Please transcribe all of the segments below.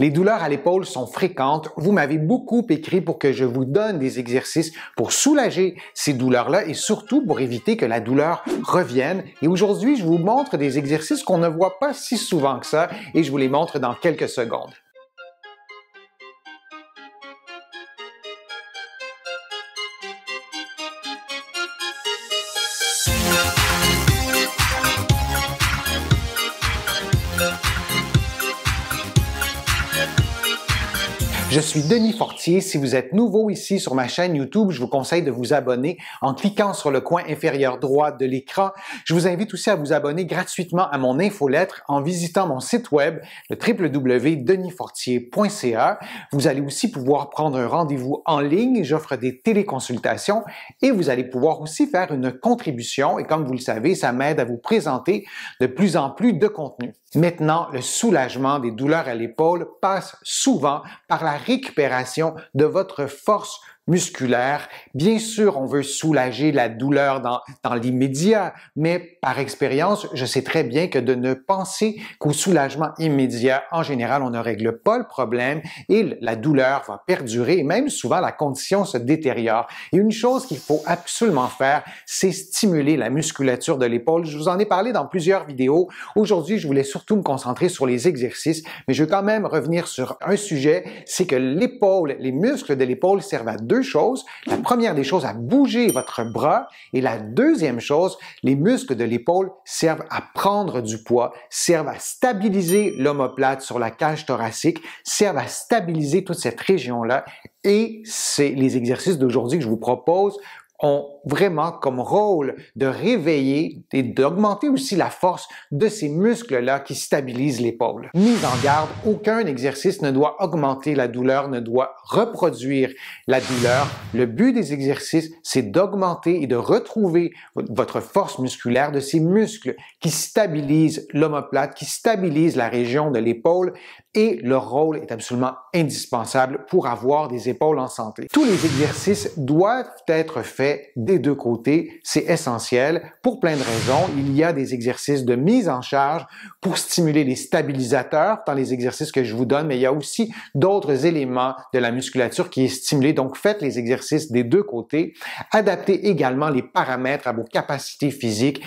Les douleurs à l'épaule sont fréquentes. Vous m'avez beaucoup écrit pour que je vous donne des exercices pour soulager ces douleurs-là et surtout pour éviter que la douleur revienne. Et aujourd'hui, je vous montre des exercices qu'on ne voit pas si souvent que ça et je vous les montre dans quelques secondes. Je suis Denis Fortier. Si vous êtes nouveau ici sur ma chaîne YouTube, je vous conseille de vous abonner en cliquant sur le coin inférieur droit de l'écran. Je vous invite aussi à vous abonner gratuitement à mon infolettre en visitant mon site web, le www.denisfortier.ca. Vous allez aussi pouvoir prendre un rendez-vous en ligne. J'offre des téléconsultations et vous allez pouvoir aussi faire une contribution. Et comme vous le savez, ça m'aide à vous présenter de plus en plus de contenu. Maintenant, le soulagement des douleurs à l'épaule passe souvent par la récupération de votre force musculaire. Bien sûr, on veut soulager la douleur dans, l'immédiat, mais par expérience, je sais très bien que de ne penser qu'au soulagement immédiat, en général, on ne règle pas le problème et la douleur va perdurer même souvent la condition se détériore. Et une chose qu'il faut absolument faire, c'est stimuler la musculature de l'épaule. Je vous en ai parlé dans plusieurs vidéos. Aujourd'hui, je voulais surtout me concentrer sur les exercices, mais je veux quand même revenir sur un sujet, c'est que l'épaule, les muscles de l'épaule servent à deux choses. La première des choses, à bouger votre bras. Et la deuxième chose, les muscles de l'épaule servent à prendre du poids, servent à stabiliser l'omoplate sur la cage thoracique, servent à stabiliser toute cette région-là. Et c'est les exercices d'aujourd'hui que je vous propose ont vraiment comme rôle de réveiller et d'augmenter aussi la force de ces muscles-là qui stabilisent l'épaule. Mise en garde, aucun exercice ne doit augmenter la douleur, ne doit reproduire la douleur. Le but des exercices, c'est d'augmenter et de retrouver votre force musculaire de ces muscles qui stabilisent l'omoplate, qui stabilisent la région de l'épaule et leur rôle est absolument indispensable pour avoir des épaules en santé. Tous les exercices doivent être faits deux côtés, c'est essentiel. Pour plein de raisons, il y a des exercices de mise en charge pour stimuler les stabilisateurs dans les exercices que je vous donne, mais il y a aussi d'autres éléments de la musculature qui est stimulé. Donc, faites les exercices des deux côtés. Adaptez également les paramètres à vos capacités physiques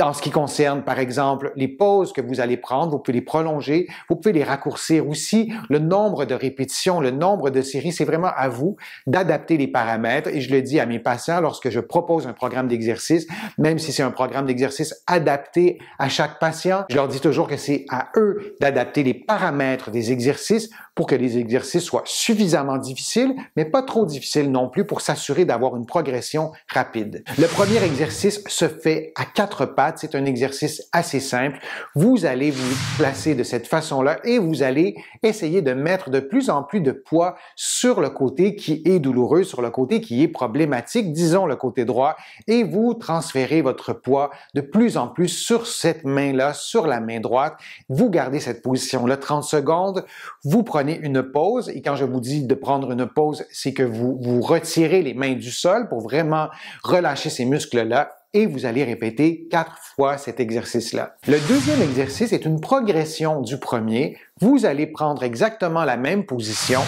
en ce qui concerne, par exemple, les pauses que vous allez prendre. Vous pouvez les prolonger, vous pouvez les raccourcir aussi. Le nombre de répétitions, le nombre de séries, c'est vraiment à vous d'adapter les paramètres. Et je le dis à mes patients lorsque je propose un programme d'exercice, même si c'est un programme d'exercice adapté à chaque patient. Je leur dis toujours que c'est à eux d'adapter les paramètres des exercices pour que les exercices soient suffisamment difficiles, mais pas trop difficiles non plus pour s'assurer d'avoir une progression rapide. Le premier exercice se fait à quatre pattes. C'est un exercice assez simple. Vous allez vous placer de cette façon-là et vous allez essayer de mettre de plus en plus de poids sur le côté qui est douloureux, sur le côté qui est problématique, disons le côté droit et vous transférez votre poids de plus en plus sur cette main-là, sur la main droite. Vous gardez cette position-là 30 secondes, vous prenez une pause et quand je vous dis de prendre une pause, c'est que vous vous retirez les mains du sol pour vraiment relâcher ces muscles-là et vous allez répéter quatre fois cet exercice-là. Le deuxième exercice est une progression du premier. Vous allez prendre exactement la même position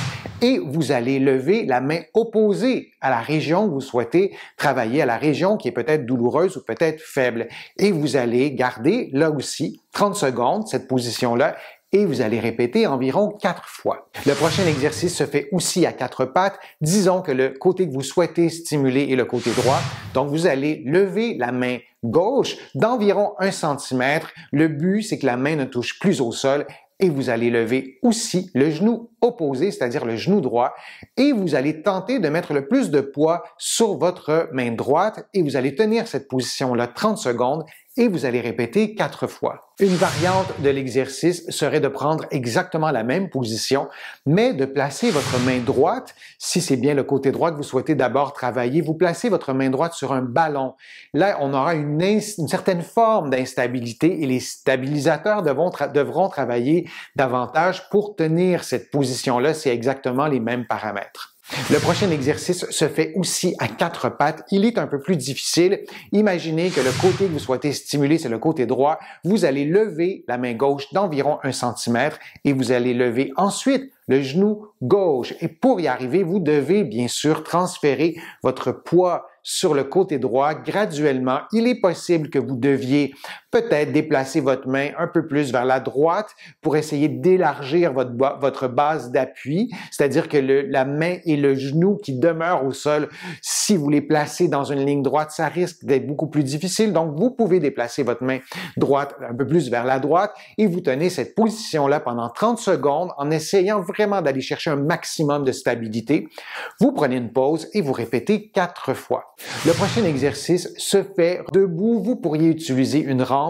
et vous allez lever la main opposée à la région que vous souhaitez travailler, à la région qui est peut-être douloureuse ou peut-être faible. Et vous allez garder là aussi 30 secondes cette position-là et vous allez répéter environ quatre fois. Le prochain exercice se fait aussi à quatre pattes. Disons que le côté que vous souhaitez stimuler est le côté droit. Donc, vous allez lever la main gauche d'environ un centimètre. Le but, c'est que la main ne touche plus au sol et vous allez lever aussi le genou opposé, c'est-à-dire le genou droit, et vous allez tenter de mettre le plus de poids sur votre main droite et vous allez tenir cette position-là 30 secondes et vous allez répéter quatre fois. Une variante de l'exercice serait de prendre exactement la même position, mais de placer votre main droite, si c'est bien le côté droit que vous souhaitez d'abord travailler, vous placez votre main droite sur un ballon. Là, on aura une, une certaine forme d'instabilité et les stabilisateurs devront travailler davantage pour tenir cette position-là. C'est exactement les mêmes paramètres. Le prochain exercice se fait aussi à quatre pattes. Il est un peu plus difficile. Imaginez que le côté que vous souhaitez stimuler, c'est le côté droit. Vous allez lever la main gauche d'environ un centimètre et vous allez lever ensuite le genou gauche. Et pour y arriver, vous devez bien sûr transférer votre poids sur le côté droit graduellement. Il est possible que vous deviez peut-être déplacer votre main un peu plus vers la droite pour essayer d'élargir votre, votre base d'appui, c'est-à-dire que la main et le genou qui demeurent au sol, si vous les placez dans une ligne droite, ça risque d'être beaucoup plus difficile. Donc, vous pouvez déplacer votre main droite un peu plus vers la droite et vous tenez cette position-là pendant 30 secondes en essayant vraiment d'aller chercher un maximum de stabilité. Vous prenez une pause et vous répétez quatre fois. Le prochain exercice se fait debout. Vous pourriez utiliser une rampe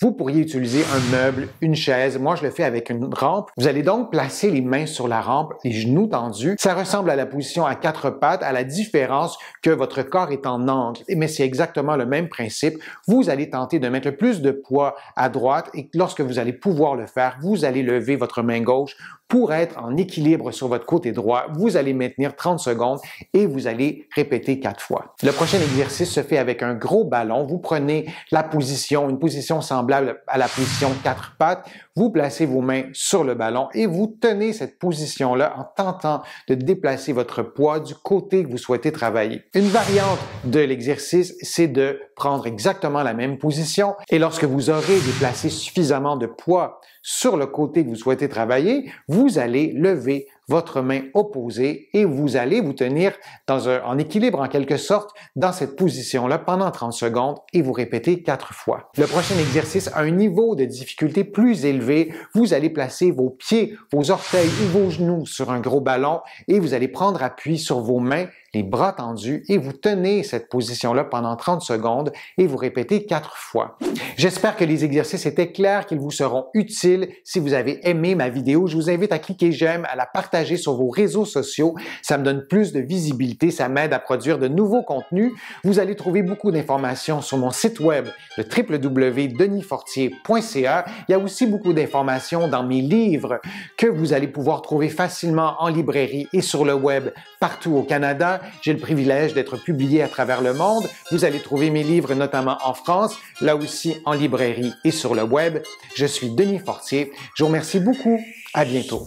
vous pourriez utiliser un meuble, une chaise. Moi, je le fais avec une rampe. Vous allez donc placer les mains sur la rampe, les genoux tendus. Ça ressemble à la position à quatre pattes, à la différence que votre corps est en angle. Mais c'est exactement le même principe. Vous allez tenter de mettre le plus de poids à droite et lorsque vous allez pouvoir le faire, vous allez lever votre main gauche pour être en équilibre sur votre côté droit, vous allez maintenir 30 secondes et vous allez répéter quatre fois. Le prochain exercice se fait avec un gros ballon. Vous prenez la position, une position semblable à la position quatre pattes. Vous placez vos mains sur le ballon et vous tenez cette position-là en tentant de déplacer votre poids du côté que vous souhaitez travailler. Une variante de l'exercice, c'est de prendre exactement la même position. Et lorsque vous aurez déplacé suffisamment de poids sur le côté que vous souhaitez travailler, vous allez lever votre main opposée et vous allez vous tenir en équilibre en quelque sorte dans cette position-là pendant 30 secondes et vous répétez quatre fois. Le prochain exercice a un niveau de difficulté plus élevé. Vous allez placer vos pieds, vos orteils ou vos genoux sur un gros ballon et vous allez prendre appui sur vos mains, les bras tendus et vous tenez cette position-là pendant 30 secondes et vous répétez quatre fois. J'espère que les exercices étaient clairs, qu'ils vous seront utiles. Si vous avez aimé ma vidéo, je vous invite à cliquer j'aime, à la partager sur vos réseaux sociaux. Ça me donne plus de visibilité, ça m'aide à produire de nouveaux contenus. Vous allez trouver beaucoup d'informations sur mon site web, le www.denisfortier.ca. Il y a aussi beaucoup d'informations dans mes livres que vous allez pouvoir trouver facilement en librairie et sur le web partout au Canada. J'ai le privilège d'être publié à travers le monde. Vous allez trouver mes livres notamment en France, là aussi en librairie et sur le web. Je suis Denis Fortier. Je vous remercie beaucoup. À bientôt.